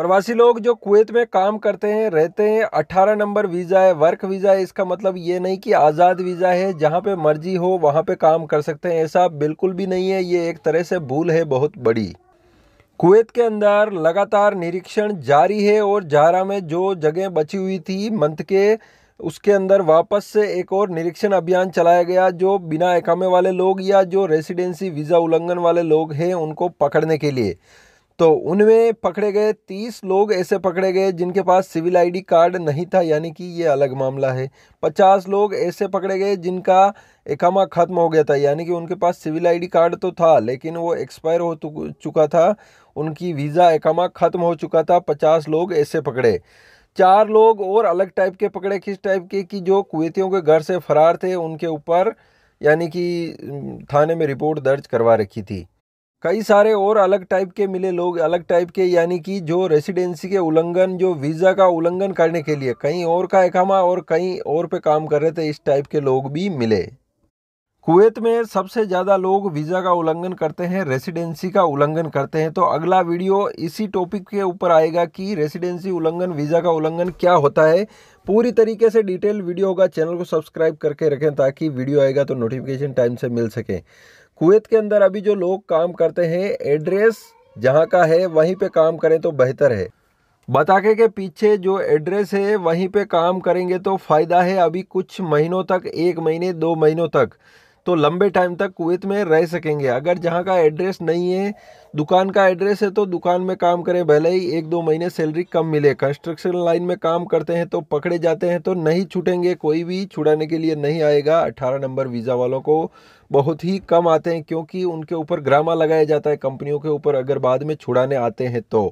प्रवासी लोग जो कुवैत में काम करते हैं रहते हैं अट्ठारह नंबर वीज़ा है वर्क वीज़ा है इसका मतलब ये नहीं कि आज़ाद वीज़ा है जहाँ पे मर्जी हो वहाँ पे काम कर सकते हैं ऐसा बिल्कुल भी नहीं है ये एक तरह से भूल है बहुत बड़ी कुवैत के अंदर लगातार निरीक्षण जारी है और जारा में जो जगह बची हुई थी मंथ के उसके अंदर वापस से एक और निरीक्षण अभियान चलाया गया जो बिना एकामे वाले लोग या जो रेसिडेंसी वीज़ा उल्लंघन वाले लोग हैं उनको पकड़ने के लिए तो उनमें पकड़े गए तीस लोग ऐसे पकड़े गए जिनके पास सिविल आईडी कार्ड नहीं था यानी कि ये अलग मामला है पचास लोग ऐसे पकड़े गए जिनका एकामा खत्म हो गया था यानी कि उनके पास सिविल आईडी कार्ड तो था लेकिन वो एक्सपायर हो चुका था उनकी वीज़ा एकामा खत्म हो चुका था पचास लोग ऐसे पकड़े चार लोग और अलग टाइप के पकड़े किस टाइप के कि जो कुवैतियों के घर से फरार थे उनके ऊपर यानी कि थाने में रिपोर्ट दर्ज करवा रखी थी कई सारे और अलग टाइप के मिले लोग अलग टाइप के यानी कि जो रेसिडेंसी के उल्लंघन जो वीज़ा का उल्लंघन करने के लिए कहीं और का एकामा और कहीं और पे काम कर रहे थे इस टाइप के लोग भी मिले कुवैत में सबसे ज़्यादा लोग वीज़ा का उल्लंघन करते हैं रेसिडेंसी का उल्लंघन करते हैं तो अगला वीडियो इसी टॉपिक के ऊपर आएगा कि रेसिडेंसी उल्लंघन वीज़ा का उल्लंघन क्या होता है पूरी तरीके से डिटेल वीडियो होगा चैनल को सब्सक्राइब करके रखें ताकि वीडियो आएगा तो नोटिफिकेशन टाइम से मिल सके कुवैत के अंदर अभी जो लोग काम करते हैं एड्रेस जहाँ का है वहीं पर काम करें तो बेहतर है बताके के पीछे जो एड्रेस है वहीं पे काम करेंगे तो फ़ायदा है अभी कुछ महीनों तक एक महीने दो महीनों तक तो लंबे टाइम तक कुवैत में रह सकेंगे अगर जहाँ का एड्रेस नहीं है दुकान का एड्रेस है तो दुकान में काम करें भले ही एक दो महीने सैलरी कम मिले कंस्ट्रक्शन लाइन में काम करते हैं तो पकड़े जाते हैं तो नहीं छूटेंगे कोई भी छुड़ाने के लिए नहीं आएगा अट्ठारह नंबर वीज़ा वालों को बहुत ही कम आते हैं क्योंकि उनके ऊपर ग्रामा लगाया जाता है कंपनियों के ऊपर अगर बाद में छुड़ाने आते हैं तो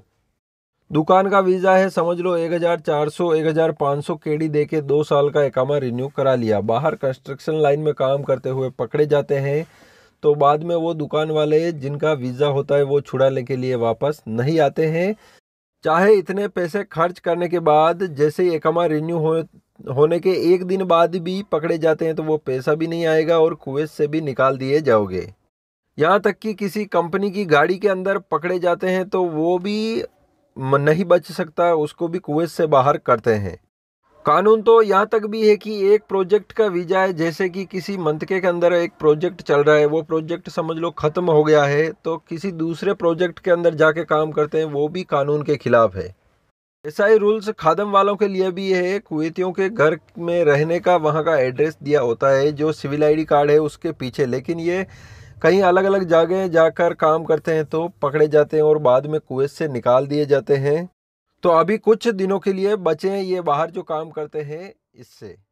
दुकान का वीज़ा है समझ लो 1400 1500 केडी देके दो साल का एकामा रिन्यू करा लिया बाहर कंस्ट्रक्शन लाइन में काम करते हुए पकड़े जाते हैं तो बाद में वो दुकान वाले जिनका वीज़ा होता है वो छुड़ाने के लिए वापस नहीं आते हैं चाहे इतने पैसे खर्च करने के बाद जैसे ही रिन्यू हो होने के एक दिन बाद भी पकड़े जाते हैं तो वो पैसा भी नहीं आएगा और कुवैत से भी निकाल दिए जाओगे यहाँ तक कि किसी कंपनी की गाड़ी के अंदर पकड़े जाते हैं तो वो भी नहीं बच सकता उसको भी कुवैत से बाहर करते हैं कानून तो यहाँ तक भी है कि एक प्रोजेक्ट का वीज़ा है जैसे कि किसी मंथ के अंदर एक प्रोजेक्ट चल रहा है वो प्रोजेक्ट समझ लो ख़त्म हो गया है तो किसी दूसरे प्रोजेक्ट के अंदर जाके काम करते हैं वो भी कानून के ख़िलाफ़ है ऐसा ही रूल्स खादम वालों के लिए भी है कुवैतियों के घर में रहने का वहाँ का एड्रेस दिया होता है जो सिविल आईडी कार्ड है उसके पीछे लेकिन ये कहीं अलग अलग जगह जाकर काम करते हैं तो पकड़े जाते हैं और बाद में कुएं से निकाल दिए जाते हैं तो अभी कुछ दिनों के लिए बचे हैं ये बाहर जो काम करते हैं इससे